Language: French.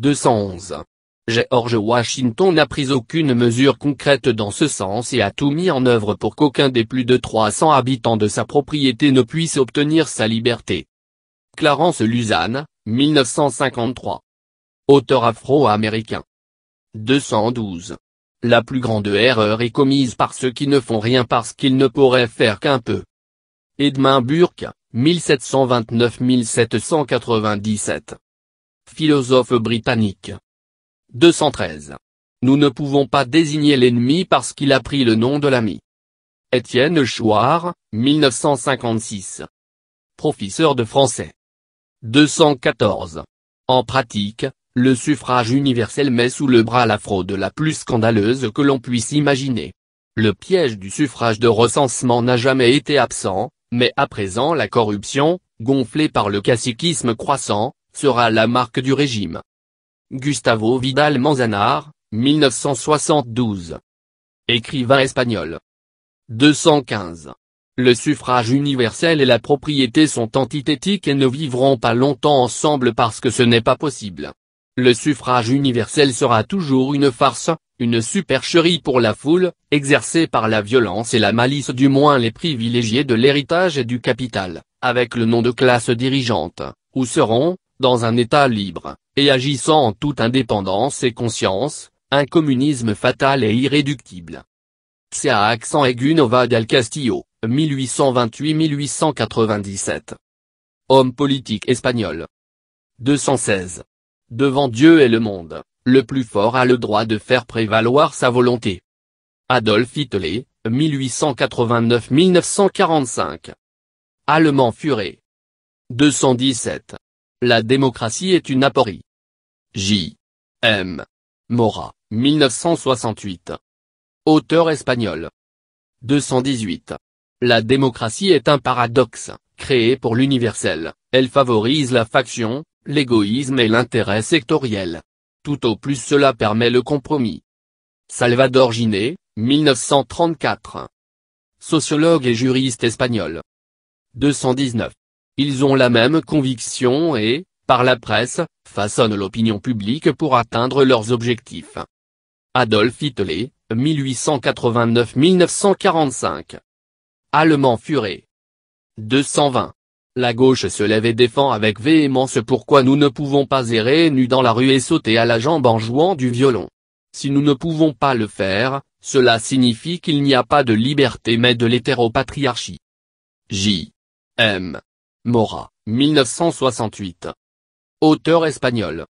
211. George Washington n'a pris aucune mesure concrète dans ce sens et a tout mis en œuvre pour qu'aucun des plus de 300 habitants de sa propriété ne puisse obtenir sa liberté. Clarence Luzanne, 1953. Auteur afro-américain. 212. La plus grande erreur est commise par ceux qui ne font rien parce qu'ils ne pourraient faire qu'un peu. Edmund Burke, 1729-1797 philosophe britannique. 213. Nous ne pouvons pas désigner l'ennemi parce qu'il a pris le nom de l'ami. Étienne Chouard, 1956. Professeur de français. 214. En pratique, le suffrage universel met sous le bras la fraude la plus scandaleuse que l'on puisse imaginer. Le piège du suffrage de recensement n'a jamais été absent, mais à présent la corruption, gonflée par le caciquisme croissant, sera la marque du régime. Gustavo Vidal Manzanar, 1972. Écrivain espagnol. 215. Le suffrage universel et la propriété sont antithétiques et ne vivront pas longtemps ensemble parce que ce n'est pas possible. Le suffrage universel sera toujours une farce, une supercherie pour la foule, exercée par la violence et la malice du moins les privilégiés de l'héritage et du capital, avec le nom de classe dirigeante, où seront, dans un État libre, et agissant en toute indépendance et conscience, un communisme fatal et irréductible. C'est à accent aigu del Castillo, 1828-1897. Homme politique espagnol. 216. Devant Dieu et le monde, le plus fort a le droit de faire prévaloir sa volonté. Adolf Hitler, 1889-1945. Allemand Furé. 217. La démocratie est une aporie. J. M. Mora, 1968. Auteur espagnol. 218. La démocratie est un paradoxe, créé pour l'universel, elle favorise la faction, l'égoïsme et l'intérêt sectoriel. Tout au plus cela permet le compromis. Salvador Giné, 1934. Sociologue et juriste espagnol. 219 ils ont la même conviction et, par la presse, façonnent l'opinion publique pour atteindre leurs objectifs. Adolf Hitler, 1889-1945. Allemand Furé. 220. La gauche se lève et défend avec véhémence pourquoi nous ne pouvons pas errer nu dans la rue et sauter à la jambe en jouant du violon. Si nous ne pouvons pas le faire, cela signifie qu'il n'y a pas de liberté mais de l'hétéropatriarchie. J. M. Mora, 1968. Auteur espagnol.